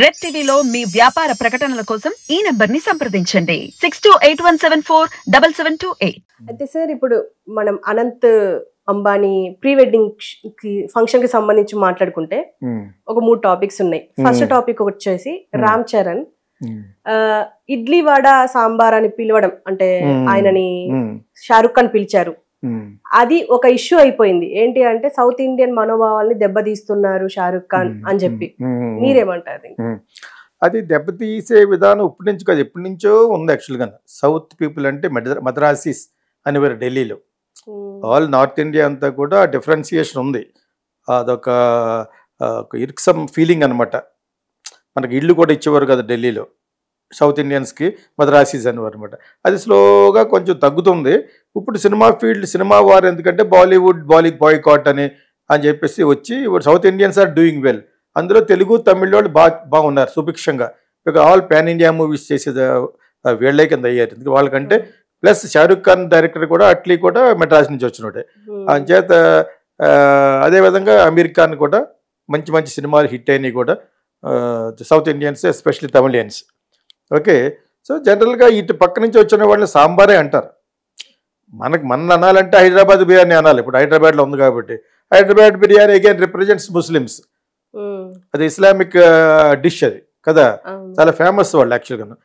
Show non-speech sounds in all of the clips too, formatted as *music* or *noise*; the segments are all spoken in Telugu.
రెడ్ టీవీలో మీ వ్యాపార ప్రకటనల కోసం ఈ నెంబర్ ని సంప్రదించండి six two eight one seven four double seven two eight అయితే సార్ ఇప్పుడు మనం Anant Ambani pre wedding function కి సంబంధించి మాట్లాడుకుంటే hmm. ఒక మూడు టాపిక్స్ ఉన్నాయి hmm. ఫస్ట్ టాపిక్ వచ్చేసి hmm. రామ్ చరణ్ ఇడ్లీ వడ సాంబార్ అని పిలవడం అంటే ఆయనని షారుఖ్ అని పిలిచారు Hmm. అది ఒక ఇష్యూ అయిపోయింది ఏంటి అంటే సౌత్ ఇండియన్ మనోభావాల్ని దెబ్బతీస్తున్నారు షారుఖ్ ఖాన్ hmm. అని చెప్పి hmm. మీరేమంటారు అది దెబ్బతీసే విధానం ఇప్పటి నుంచి కాదు ఎప్పటి నుంచో ఉంది యాక్చువల్గా సౌత్ పీపుల్ అంటే మద్రాసీస్ అనేవారు ఢిల్లీలో ఆల్ నార్త్ ఇండియా అంతా కూడా డిఫరెన్సియేషన్ ఉంది అదొక ఇర్క్సమ్ ఫీలింగ్ అనమాట మనకి ఇల్లు కూడా ఇచ్చేవారు కదా ఢిల్లీలో సౌత్ ఇండియన్స్కి మద్రాసీస్ అనేవారు అనమాట అది స్లోగా కొంచెం తగ్గుతుంది ఇప్పుడు సినిమా ఫీల్డ్ సినిమా వారు ఎందుకంటే బాలీవుడ్ బాలీ బాయ్కాట్ అని అని చెప్పేసి వచ్చి south Indians are doing well అందులో తెలుగు తమిళ వాళ్ళు బాగా బాగున్నారు సుభిక్షంగా ఇక ఆల్ ప్యాన్ ఇండియా మూవీస్ చేసే వీళ్ళే కింద అయ్యారు ఎందుకంటే వాళ్ళకంటే ప్లస్ షారుఖ్ ఖాన్ డైరెక్టర్ కూడా అట్లీ కూడా మెడ్రాస్ నుంచి వచ్చినోడే hmm. చేత అదేవిధంగా అమీర్ ఖాన్ కూడా మంచి మంచి సినిమాలు హిట్ అయినాయి కూడా south Indians especially Tamilians okay so జనరల్గా ఇటు పక్క నుంచి వచ్చిన వాళ్ళని సాంబారే అంటారు మనకు మన అనాలంటే హైదరాబాద్ బిర్యానీ అనాలి ఇప్పుడు హైదరాబాద్లో ఉంది కాబట్టి Hyderabad biryani again represents Muslims అది ఇస్లామిక్ డిష్ uh, అది కదా చాలా ఫేమస్ వాళ్ళు యాక్చువల్గా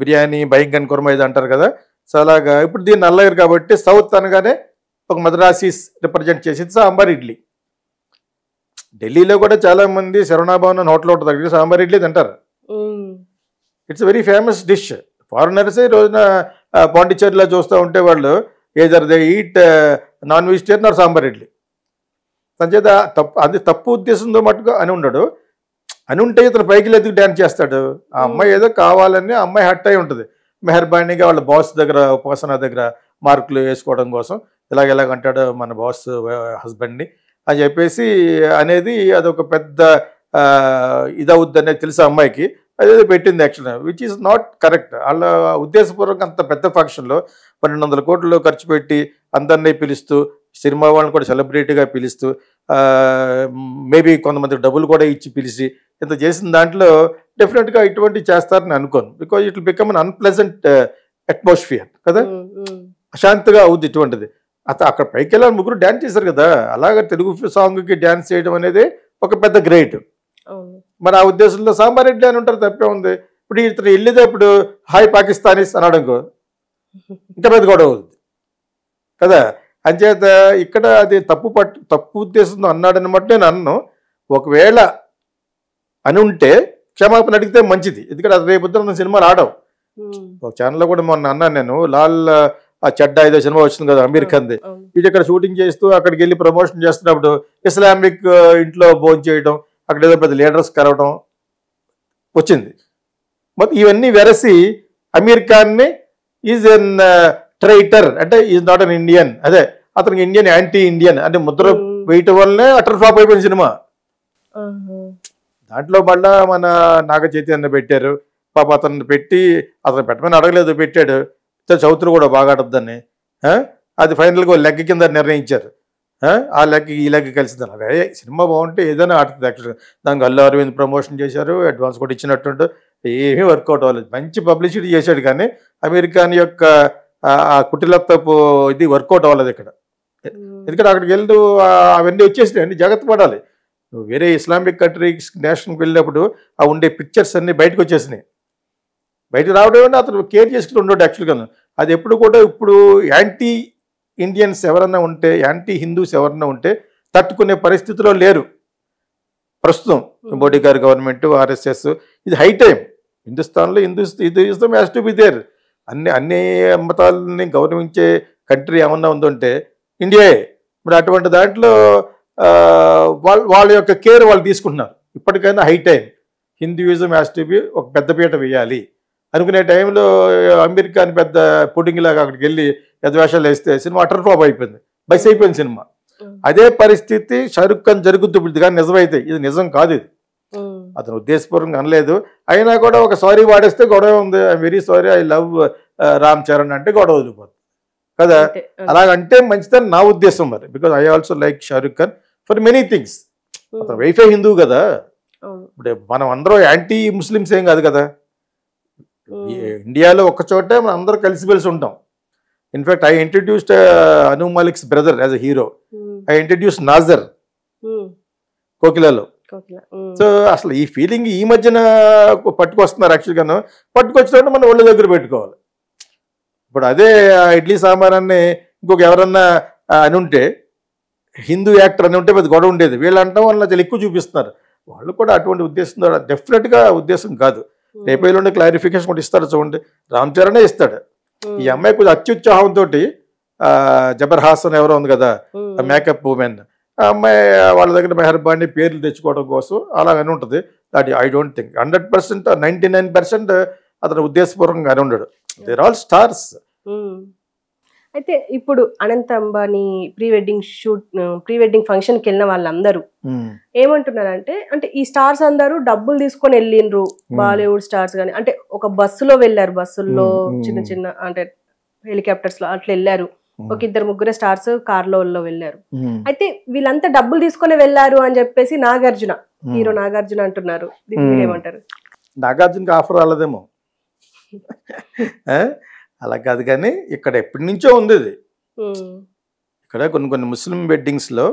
బిర్యానీ భయంకన్ కుర్మ ఇది అంటారు కదా చాలాగా ఇప్పుడు దీన్ని అల్లగారు కాబట్టి సౌత్ అనగానే ఒక మద్రాసీస్ రిప్రజెంట్ చేసేది సాంబార్ ఇడ్లీ ఢిల్లీలో కూడా చాలా మంది శరణాభవన్ హోటల్ ఒకటి దగ్గర సాంబార్ ఇడ్లీ తింటారు it's very famous dish foreigners ఈ రోజున పాండిచ్చేరిలో చూస్తూ ఉంటే వాళ్ళు either they eat non vegetarian or sambar idli తనచేత తప్పు అది తప్పు ఉద్దేశంతో మటుకు అని ఉండడు అని ఉంటే ఇతను పైకి లేదు డ్యాన్స్ చేస్తాడు ఆ hmm. అమ్మాయి ఏదో కావాలని అమ్మాయి హట్ అయి ఉంటుంది మెహర్బానీగా వాళ్ళ బాస్ దగ్గర ఉపాసన దగ్గర మార్కులు వేసుకోవడం కోసం ఇలాగ ఎలాగంటాడు మన బాస్ హస్బెండ్ని అని చెప్పేసి అనేది అదొక పెద్ద ఇదవుద్ది అనేది తెలుసు అమ్మాయికి అదేదో పెట్టింది యాక్చువల్గా విచ్ ఈస్ నాట్ కరెక్ట్ వాళ్ళ ఉద్దేశపూర్వకంగా అంత పెద్ద ఫంక్షన్లో పన్నెండు వందల కోట్లు ఖర్చు పెట్టి అందరినీ పిలుస్తూ సినిమా వాళ్ళని కూడా సెలబ్రిటీగా పిలుస్తూ మేబీ కొంతమంది డబ్బులు కూడా ఇచ్చి పిలిచి ఇంత చేసిన దాంట్లో డెఫినెట్గా ఇటువంటి చేస్తారని అనుకోను because it become an unpleasant atmosphere కదా అశాంతిగా అవుద్ది ఇటువంటిది అత అక్కడ పైకి వెళ్ళాలి ముగ్గురు డ్యాన్స్ చేశారు కదా అలాగే తెలుగు సాంగ్కి డ్యాన్స్ చేయడం అనేది ఒక పెద్ద గ్రేట్ మరి ఆ ఉద్దేశంలో సాంబారెడ్డి అని ఉంటారు తప్పే ఉంది ఇప్పుడు ఇతను వెళ్ళేటప్పుడు ఇప్పుడు హాయ్ పాకిస్తానీస్ అనడం ఇంకా పెద్ద గొడవ ఉంది కదా అంచేత ఇక్కడ అది తప్పు పట్టు తప్పు ఉద్దేశంతో అన్నాడని మాట నేను అన్ను ఒకవేళ అని ఉంటే క్షమాపణ అడిగితే మంచిది ఎందుకంటే అది రేపు ఉద్దరం సినిమాలు ఆడవు ఒక ఛానల్లో కూడా మొన్న అన్నాను నేను లాల్ ఆ చెడ్డ ఐదో సినిమా వచ్చింది కదా అమీర్ ఖాన్ ఇది ఇక్కడ షూటింగ్ చేస్తూ అక్కడికి వెళ్ళి ప్రమోషన్ చేస్తున్నప్పుడు ఇస్లామిక్ ఇంట్లో భోజనం చేయడం అక్కడ ఏదో పెద్ద లీడర్స్ కలవటం వచ్చింది మొత్తం ఇవన్నీ వెరసి అమీర్ ఖాన్ని ఈజ్ ఎన్ ట్రైటర్ అంటే ఈజ్ నాట్ అన్ ఇండియన్ అదే అతనికి ఇండియన్ యాంటీ ఇండియన్ అంటే ముద్ర వేయటం వల్లనే అటర్ ఫ్లాప్ అయిపోయిన సినిమా దాంట్లో మళ్ళా మన నాగ చైతన్య పెట్టారు పాప అతను పెట్టి అతను పెట్టమని అడగలేదు పెట్టాడు చౌతులు కూడా బాగా ఆడద్దని అది ఫైనల్గా లెగ్గ కింద నిర్ణయించారు ఆ లెగ్ ఈ లెగ్ కలిసింది అదే సినిమా బాగుంటే ఏదైనా ఆడుతుంది యాక్చువల్గా దానికి అల్లు అరవింద్ ప్రమోషన్ చేశారు అడ్వాన్స్ కూడా ఇచ్చినట్టు ఏమీ వర్కౌట్ అవ్వలేదు మంచి పబ్లిసిటీ చేశాడు కానీ అమెరికాన్ యొక్క ఆ కుటిలత్తపు ఇది వర్కౌట్ అవ్వలేదు ఇక్కడ ఎందుకంటే అక్కడికి వెళ్తూ అవన్నీ వచ్చేసినాయి అన్ని జాగ్రత్త పడాలి నువ్వు వేరే ఇస్లామిక్ కంట్రీస్ నేషన్కి వెళ్ళినప్పుడు ఆ ఉండే పిక్చర్స్ అన్నీ బయటకు వచ్చేసినాయి బయటకు రావడం అతను కేర్ చేసుకుంటూ ఉండడు యాక్చువల్గా అది ఎప్పుడు కూడా ఇప్పుడు యాంటీ ఇండియన్స్ ఎవరన్నా ఉంటే యాంటీ హిందూస్ ఎవరన్నా ఉంటే తట్టుకునే పరిస్థితిలో లేరు ప్రస్తుతం మోడీ గారి గవర్నమెంట్ ఆర్ఎస్ఎస్ ఇది హై టైం హిందుస్థాన్లో Hindu Hinduism has to be there అన్ని అన్ని మతాలని గౌరవించే కంట్రీ ఏమన్నా ఉందంటే ఇండియాయే మరి అటువంటి దాంట్లో వాళ్ళ వాళ్ళ యొక్క కేర్ వాళ్ళు తీసుకుంటున్నారు ఇప్పటికైనా high time Hinduism has to be ఒక పెద్దపీట వేయాలి అనుకునే టైంలో అమెరికాని పెద్ద పుడింగ్ లాగా అక్కడికి వెళ్ళి యద్వేషాలు వేస్తే సినిమా అటర్ ఫ్లాప్ అయిపోయింది బస్ అయిపోయింది సినిమా అదే పరిస్థితి షారుక్ ఖాన్ జరుగుద్ది ఇప్పుడు కానీ నిజమైతే ఇది నిజం కాదు ఇది అతను ఉద్దేశపూర్వకంగా అనలేదు అయినా కూడా ఒక సారీ వాడేస్తే గొడవ ఉంది I very sorry I love Ram Charan అంటే గొడవ వదిలిపోతుంది కదా అలాగంటే మంచిదని నా ఉద్దేశం మరి because I also like Shahrukh Khan for many things అతను వైఫై హిందూ కదా ఇప్పుడు మనం అందరం యాంటీ ముస్లిమ్స్ ఏం కాదు కదా ఇండియాలో ఒక్క చోటే మనం అందరూ కలిసిమెలిసి ఉంటాం in fact I introduced Anu Malik's brother as a hero I introduce Nazar కోకిలలో సో అసలు ఈ ఫీలింగ్ ఈ మధ్యన పట్టుకొస్తున్నారు యాక్చువల్గా పట్టుకొచ్చినప్పుడు మనం ఒళ్ళ దగ్గర పెట్టుకోవాలి ఇప్పుడు అదే ఇడ్లీ సాంబారాన్ని ఇంకొక ఎవరన్నా అని ఉంటే హిందూ యాక్టర్ అని ఉంటే పెద్ద గొడవ ఉండేది వీళ్ళు అంటాం వాళ్ళు చాలా ఎక్కువ చూపిస్తున్నారు వాళ్ళు కూడా అటువంటి ఉద్దేశం డెఫినెట్గా ఉద్దేశం కాదు hmm. రేపు ఎల్లుండి క్లారిఫికేషన్ కూడా ఇస్తారు చూడండి రామ్ చరణే ఇస్తాడు ఈ అమ్మాయి కొంచెం అత్యుత్సాహంతో జబర్ హాసన్ ఎవరో ఉంది కదా మేకప్ ఉమెన్ అమ్మాయి వాళ్ళ దగ్గర మెహర్బాని పేర్లు తెచ్చుకోవడం కోసం అలా అని ఉంటుంది that I don't think hundred percent ninety nine percent అతను ఉద్దేశపూర్వకంగానే ఉండడు దేర్ ఆల్ స్టార్స్ అయితే ఇప్పుడు Anant Ambani pre wedding shoot pre wedding ఫంక్షన్కి వెళ్ళిన వాళ్ళందరూ ఏమంటున్నారంటే అంటే ఈ స్టార్స్ అందరూ డబ్బులు తీసుకొని వెళ్ళిండ్రు బాలీవుడ్ స్టార్స్ కానీ అంటే ఒక బస్సులో వెళ్ళారు బస్సుల్లో చిన్న చిన్న అంటే హెలికాప్టర్స్ లో అట్లా వెళ్ళారు ఒక ఇద్దరు ముగ్గురు స్టార్స్ కార్లో వెళ్ళారు అయితే వీళ్ళంతా డబ్బులు తీసుకొని వెళ్ళారు అని చెప్పేసి నాగార్జున హీరో నాగార్జున అంటున్నారు ఏమంటారు నాగార్జునకి ఆఫర్ వాళ్ళదేమో *laughs* అలా కాదు కానీ ఇక్కడ ఎప్పటి నుంచో ఉంది ఇది ఇక్కడ కొన్ని కొన్ని ముస్లిం వెడ్డింగ్స్లో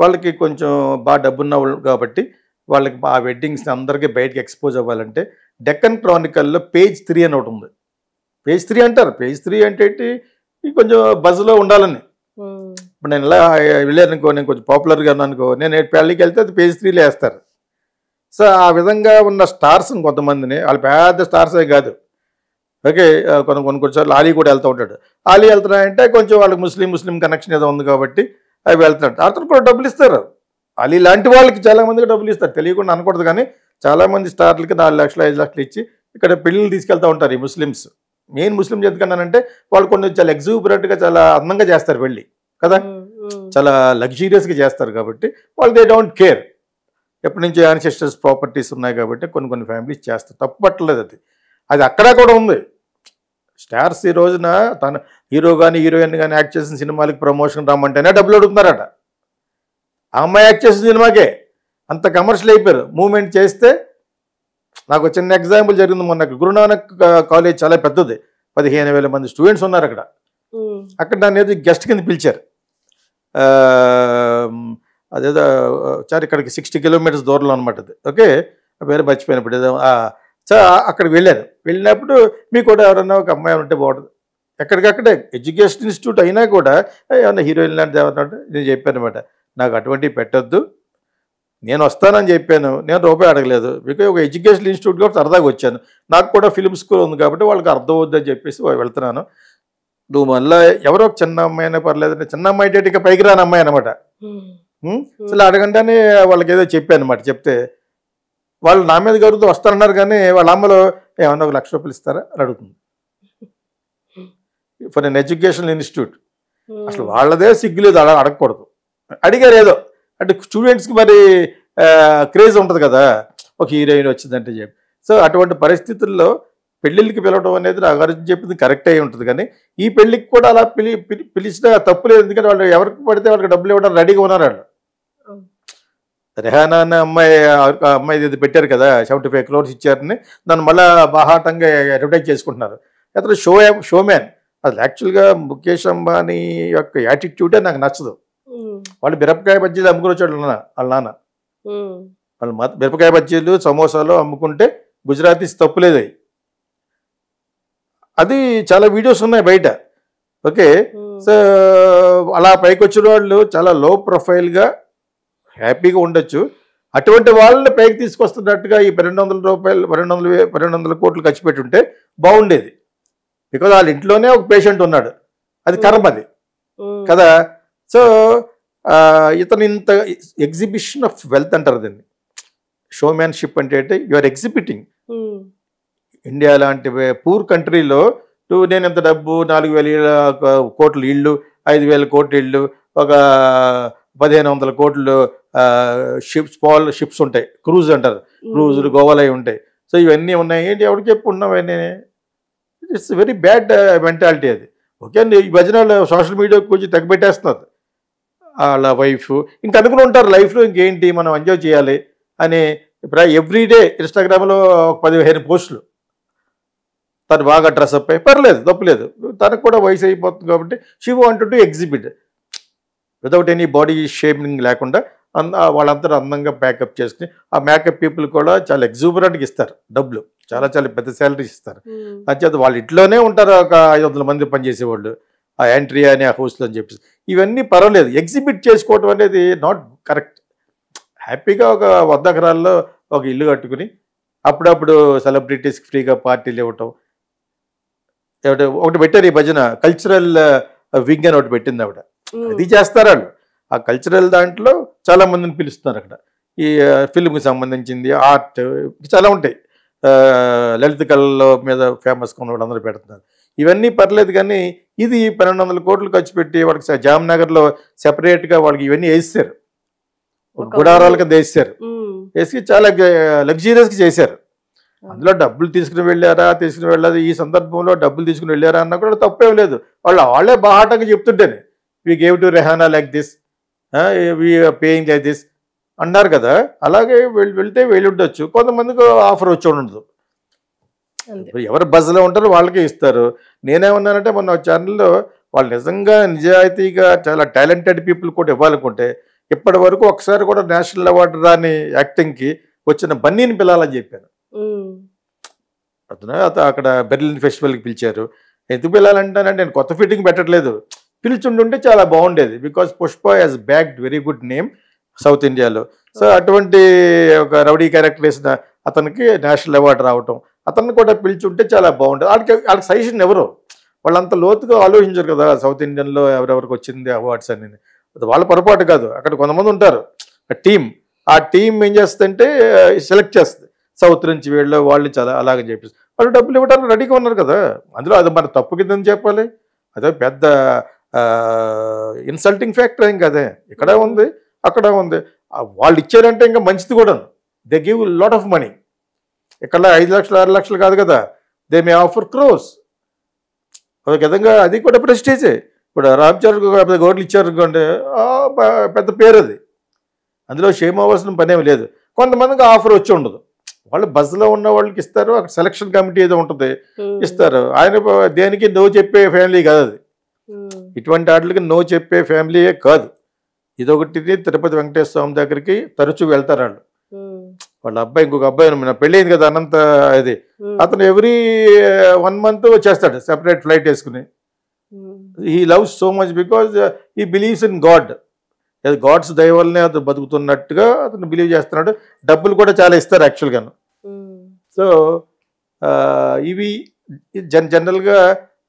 వాళ్ళకి కొంచెం బాగా డబ్బున్న వాళ్ళు కాబట్టి వాళ్ళకి ఆ వెడ్డింగ్స్ని అందరికీ బయటకి ఎక్స్పోజ్ అవ్వాలంటే డెక్కన్ క్రానికల్లో పేజ్ త్రీ అని ఒకటి ఉంది పేజ్ త్రీ అంటారు పేజ్ త్రీ అంటే కొంచెం బజ్లో ఉండాలని ఇప్పుడు నేను ఇలా వెళ్ళానుకో నేను కొంచెం పాపులర్గా అనుకో నేను పెళ్ళికి వెళ్తే అది పేజ్ త్రీలో వేస్తారు సో ఆ విధంగా ఉన్న స్టార్స్ కొంతమందిని వాళ్ళు పెద్ద స్టార్సే కాదు ఓకే కొన్ని కొన్ని కొన్నిసార్లు ఆలీ కూడా వెళ్తూ ఉంటాడు ఆలీ వెళ్తున్నాయంటే కొంచెం వాళ్ళకి ముస్లిం ముస్లిం కనెక్షన్ ఏదో ఉంది కాబట్టి అవి వెళ్తున్నాడు అతను కూడా డబ్బులు ఇస్తారు అలీ లాంటి వాళ్ళకి చాలామందికి డబ్బులు ఇస్తారు తెలియకుండా అనకూడదు కానీ చాలామంది స్టార్లకి నాలుగు లక్షలు ఐదు లక్షలు ఇచ్చి ఇక్కడ పెళ్ళిళ్ళు తీసుకెళ్తూ ఉంటారు ఈ ముస్లిమ్స్ మెయిన్ ముస్లిం ఎందుకన్నానంటే వాళ్ళు కొన్ని చాలా ఎగ్జూబరెంట్గా చాలా అందంగా చేస్తారు పెళ్ళి కదా చాలా లగ్జీరియస్గా చేస్తారు కాబట్టి వాళ్ళు దే డోంట్ కేర్ ఎప్పటి నుంచి యాన్సెస్టర్స్ ప్రాపర్టీస్ ఉన్నాయి కాబట్టి కొన్ని కొన్ని ఫ్యామిలీస్ చేస్తారు తప్పు పట్టలేదు అది అది అక్కడ కూడా ఉంది స్టార్స్ ఈ రోజున తన హీరో కానీ హీరోయిన్ కానీ యాక్ట్ చేసిన సినిమాలకి ప్రమోషన్ రమ్మంటేనే డబ్బులు అడుగుతున్నారట ఆ అమ్మాయి యాక్ట్ చేసిన సినిమాకే అంత కమర్షియల్ అయిపోయారు మూమెంట్ చేస్తే నాకు చిన్న ఎగ్జాంపుల్ జరిగింది మొన్న గురునానక్ కాలేజ్ చాలా పెద్దది పదిహేను వేల మంది స్టూడెంట్స్ ఉన్నారు అక్కడ అక్కడ నన్ను ఏదో గెస్ట్ కింద పిలిచారు అదేదో సార్ ఇక్కడికి సిక్స్టీ కిలోమీటర్స్ దూరంలో అనమాట అది ఓకే పేరు మర్చిపోయినప్పుడు ఏదో సో అక్కడ వెళ్ళాను వెళ్ళినప్పుడు మీకు కూడా ఎవరన్నా ఒక అమ్మాయి ఉంటే బాగుంటుంది ఎక్కడికక్కడే ఎడ్యుకేషన్ ఇన్స్టిట్యూట్ అయినా కూడా ఏమన్నా హీరోయిన్ లాంటిది ఎవరన్నా ఉంటే నేను చెప్పాను అనమాట నాకు అటువంటివి పెట్టద్దు నేను వస్తానని చెప్పాను నేను రూపాయి అడగలేదు బికాజ్ ఒక ఎడ్యుకేషన్ ఇన్స్టిట్యూట్ కాబట్టి సరదాగా వచ్చాను నాకు కూడా ఫిల్మ్ స్కూల్ ఉంది కాబట్టి వాళ్ళకి అర్థం అని చెప్పేసి వెళ్తున్నాను నువ్వు మళ్ళీ ఎవరో ఒక చిన్న అమ్మాయి అయినా పర్లేదంటే చిన్న అమ్మాయి డేట్ ఇక పైకి రాని అమ్మాయి అనమాట అసలు అని వాళ్ళకి ఏదో చెప్పాను అనమాట చెప్తే వాళ్ళు నా మీద గడుగుతూ వస్తారన్నారు కానీ వాళ్ళ అమ్మలో ఏమన్నా ఒక లక్ష రూపాయలు ఇస్తారా అని అడుగుతుంది ఫర్ ఎన్ ఎడ్యుకేషనల్ ఇన్స్టిట్యూట్ అసలు వాళ్ళదే లేదు అలా అడగకూడదు అడిగారు ఏదో అంటే స్టూడెంట్స్కి మరి క్రేజ్ ఉంటుంది కదా ఒక హీరోయిన్ వచ్చిందంటే చెప్పి సో అటువంటి పరిస్థితుల్లో పెళ్ళిళ్ళకి పిలవడం అనేది నా గారు చెప్పింది కరెక్ట్ అయి ఉంటుంది కానీ ఈ పెళ్ళికి కూడా అలా పిలి పిలిచిన తప్పు లేదు ఎందుకంటే వాళ్ళు ఎవరికి పడితే వాళ్ళకి డబ్బులు ఇవ్వడం రెడీగా ఉన్నారు వాళ్ళు రెహానా అనే అమ్మాయి అమ్మాయి ఇది పెట్టారు కదా సెవెంటీ ఫైవ్ క్రోర్స్ ఇచ్చారని దాన్ని మళ్ళీ బాహాటంగా అడ్వర్టైజ్ చేసుకుంటున్నారు అతను షో షోమ్యాన్ అసలు యాక్చువల్గా ముఖేష్ అంబానీ యొక్క యాటిట్యూడే నాకు నచ్చదు వాళ్ళు మిరపకాయ బజ్జీలు నాన్న వాళ్ళ నాన్న వాళ్ళు మిరపకాయ బజ్జీలు సమోసాలు అమ్ముకుంటే గుజరాతీస్ తప్పులేదు అది చాలా వీడియోస్ ఉన్నాయి బయట ఓకే సో అలా పైకి వచ్చిన వాళ్ళు చాలా లో ప్రొఫైల్గా హ్యాపీగా ఉండొచ్చు అటువంటి వాళ్ళని పైకి తీసుకొస్తున్నట్టుగా ఈ పన్నెండు వందల రూపాయలు పన్నెండు వందల పన్నెండు వందల కోట్లు ఖర్చు పెట్టుంటే బాగుండేది బికాజ్ వాళ్ళ ఇంట్లోనే ఒక పేషెంట్ ఉన్నాడు అది కర్మ అది కదా సో ఇతను ఇంత ఎగ్జిబిషన్ ఆఫ్ వెల్త్ అంటారు దీన్ని షోమ్యాన్షిప్ అంటే యు ఆర్ ఎగ్జిబిటింగ్ ఇండియా లాంటి పూర్ కంట్రీలో టూ నేను ఎంత డబ్బు నాలుగు వేల కోట్లు ఇళ్ళు ఐదు వేల కోట్లు ఇళ్ళు ఒక పదిహేను వందల కోట్లు షిప్స్ పాల్ షిప్స్ ఉంటాయి క్రూజ్ అంటారు క్రూజులు గోవాలు ఉంటాయి సో ఇవన్నీ ఉన్నాయి ఏంటి ఎవరికి చెప్పుకున్నావన్నీ ఇట్స్ వెరీ బ్యాడ్ మెంటాలిటీ అది ఓకే అండి ఈ భజన సోషల్ మీడియా కొంచెం తగ్గబెట్టేస్తున్నారు వాళ్ళ వైఫ్ ఇంకా అనుకుని ఉంటారు లైఫ్లో ఇంకేంటి మనం ఎంజాయ్ చేయాలి అని ఎవ్రీడే ఇన్స్టాగ్రామ్లో ఒక పదిహేను పోస్టులు తను బాగా అప్ అయ్యి పర్లేదు తప్పులేదు తనకు కూడా వయసు అయిపోతుంది కాబట్టి she wanted to exhibit without any body shaming లేకుండా అంద వాళ్ళందరూ అందంగా మేకప్ చేసుకుని ఆ మేకప్ పీపుల్ కూడా చాలా ఎగ్జూబరెంట్గా ఇస్తారు డబ్బులు చాలా చాలా పెద్ద శాలరీస్ ఇస్తారు అంచేత వాళ్ళు ఇంట్లోనే ఉంటారు ఒక ఐదు వందల మంది పనిచేసేవాళ్ళు ఆ ఎంట్రీ అని ఆ హౌస్లో అని చెప్పేసి ఇవన్నీ పర్వాలేదు ఎగ్జిబిట్ చేసుకోవటం అనేది నాట్ కరెక్ట్ హ్యాపీగా ఒక వద్ద ఎకరాల్లో ఒక ఇల్లు కట్టుకుని అప్పుడప్పుడు సెలబ్రిటీస్కి ఫ్రీగా పార్టీలు ఇవ్వటం ఒకటి పెట్టారు ఈ భజన కల్చరల్ వింగ్ అని ఒకటి పెట్టింది ఆవిడ అది చేస్తారు వాళ్ళు ఆ కల్చరల్ దాంట్లో చాలా మందిని పిలుస్తున్నారు అక్కడ ఈ ఫిల్మ్కి సంబంధించింది ఆర్ట్ చాలా ఉంటాయి లలిత కళల మీద ఫేమస్గా ఉన్న వాళ్ళందరూ పెడుతున్నారు ఇవన్నీ పర్లేదు కానీ ఇది పన్నెండు వందల కోట్లు ఖర్చు పెట్టి వాళ్ళకి జామ్నగర్లో సెపరేట్గా వాళ్ళకి ఇవన్నీ వేస్తారు గుడారాలకు వేస్తారు వేసి చాలా లగ్జీరియస్గా చేశారు అందులో డబ్బులు తీసుకుని వెళ్ళారా తీసుకుని వెళ్ళారా ఈ సందర్భంలో డబ్బులు తీసుకుని వెళ్ళారా అన్న కూడా తప్పేం లేదు వాళ్ళు వాళ్ళే బాహాటంగా చెప్తుంటేనే we gave to Rihanna like this paying like this అన్నారు కదా అలాగే వెళ్తే వెళ్ళి ఉండొచ్చు కొంతమందికి ఆఫర్ వచ్చి ఉండదు ఎవరు బజ్లో ఉంటారో వాళ్ళకే ఇస్తారు నేనేమన్నానంటే మొన్న ఛానల్లో వాళ్ళు నిజంగా నిజాయితీగా చాలా టాలెంటెడ్ పీపుల్ కూడా ఇవ్వాలనుకుంటే ఇప్పటి వరకు ఒకసారి కూడా నేషనల్ అవార్డు రాని యాక్టింగ్కి వచ్చిన బన్నీని పిలాలని చెప్పాను అతను అక్కడ బెర్లిన్ ఫెస్టివల్కి పిలిచారు ఎందుకు పిల్లాలంటానంటే నేను కొత్త ఫిట్టింగ్ పెట్టట్లేదు పిలుచుండుంటే చాలా బాగుండేది because Pushpa as backed very good name south ఇండియాలో సో అటువంటి ఒక రౌడీ క్యారెక్టర్ వేసిన అతనికి నేషనల్ అవార్డు రావటం అతన్ని కూడా పిలుచుంటే చాలా బాగుండేది వాళ్ళకి వాళ్ళకి సజెషన్ ఎవరు వాళ్ళంత లోతుగా ఆలోచించరు కదా సౌత్ ఇండియన్లో ఎవరెవరికి వచ్చింది అవార్డ్స్ అది వాళ్ళ పొరపాటు కాదు అక్కడ కొంతమంది ఉంటారు టీం ఆ టీం ఏం చేస్తుందంటే సెలెక్ట్ చేస్తుంది సౌత్ నుంచి వీళ్ళు వాళ్ళు చాలా అలాగని చెప్పేసి వాళ్ళు డబ్బులు ఇవ్వడానికి రెడీగా ఉన్నారు కదా అందులో అది మన తప్పు కింద చెప్పాలి అదే పెద్ద ఇన్సల్టింగ్ ఫ్యాక్టర్ ఏం కదే ఇక్కడ hmm. ఉంది అక్కడ ఉంది వాళ్ళు ఇచ్చారంటే ఇంకా మంచిది కూడా they give lot of money ఇక్కడ ఐదు లక్షలు ఆరు లక్షలు కాదు కదా దే మే ఆఫర్ క్రోస్ ఒక విధంగా అది కూడా ప్రెస్టేజే ఇప్పుడు చరణ్ పెద్ద ఇచ్చారు అనుకోండి పెద్ద పేరు అది అందులో షేమ్ అవ్వాల్సిన పనేమి లేదు కొంతమందికి ఆఫర్ వచ్చి ఉండదు వాళ్ళు బస్సులో ఉన్న వాళ్ళకి ఇస్తారు అక్కడ సెలక్షన్ కమిటీ ఏదో ఉంటుంది hmm. ఇస్తారు ఆయన దేనికి నువ్వు చెప్పే ఫ్యామిలీ కాదు అది Hmm. ఇటువంటి వాటికి నో చెప్పే ఫ్యామిలీయే కాదు ఇదొకటి తిరుపతి వెంకటేశ్వర స్వామి దగ్గరికి తరచూ వెళ్తారు వాళ్ళు hmm. వాళ్ళ అబ్బాయి ఇంకొక అబ్బాయి నా పెళ్ళయింది కదా అనంత అది hmm. అతను ఎవ్రీ వన్ మంత్ వచ్చేస్తాడు సెపరేట్ ఫ్లైట్ వేసుకుని he loves so much because he believes in God అది గాడ్స్ దయ వల్లనే అతను బతుకుతున్నట్టుగా అతను బిలీవ్ చేస్తున్నాడు డబ్బులు కూడా చాలా ఇస్తారు యాక్చువల్గాను సో uh, ఇవి జన్ జనరల్గా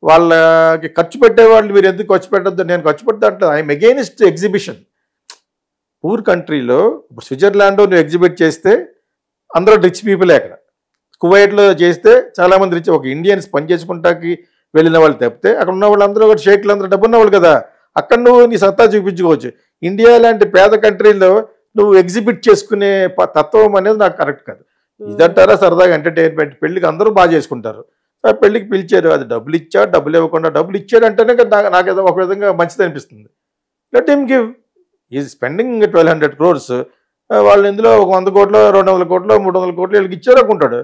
వాళ్ళకి ఖర్చు పెట్టేవాళ్ళు మీరు ఎందుకు ఖర్చు పెట్టద్దు నేను ఖర్చు పెడతా ఐఎమ్ అగేనిస్ట్ ఎగ్జిబిషన్ పూర్ కంట్రీలో ఇప్పుడు స్విట్జర్లాండ్లో నువ్వు ఎగ్జిబిట్ చేస్తే అందరూ రిచ్ పీపులే అక్కడ కువైట్లో చేస్తే చాలామంది రిచ్ ఒక ఇండియన్స్ పని చేసుకుంటాకి వెళ్ళిన వాళ్ళు తప్పితే అక్కడ ఉన్న వాళ్ళందరూ ఒక షేట్లు అందరూ డబ్బు ఉన్నవాళ్ళు కదా అక్కడ నువ్వు నీ సత్తా చూపించుకోవచ్చు ఇండియా లాంటి పేద కంట్రీలో నువ్వు ఎగ్జిబిట్ చేసుకునే తత్వం అనేది నాకు కరెక్ట్ కాదు hmm. ఇదంటారా సరదాగా ఎంటర్టైన్మెంట్ పెళ్ళికి అందరూ బాగా చేసుకుంటారు ఆ పెళ్లికి పిలిచారు అది డబ్బులు ఇచ్చాడు డబ్బులు ఇవ్వకుండా డబ్బులు ఇచ్చాడు అంటేనే నాకు నాకు ఏదో ఒక విధంగా మంచిది అనిపిస్తుంది let him give is spending twelve hundred crores వాళ్ళు ఇందులో ఒక వంద కోట్లు రెండు వందల కోట్లు మూడు వందల కోట్లు వీళ్ళకి ఇచ్చారనుకుంటాడు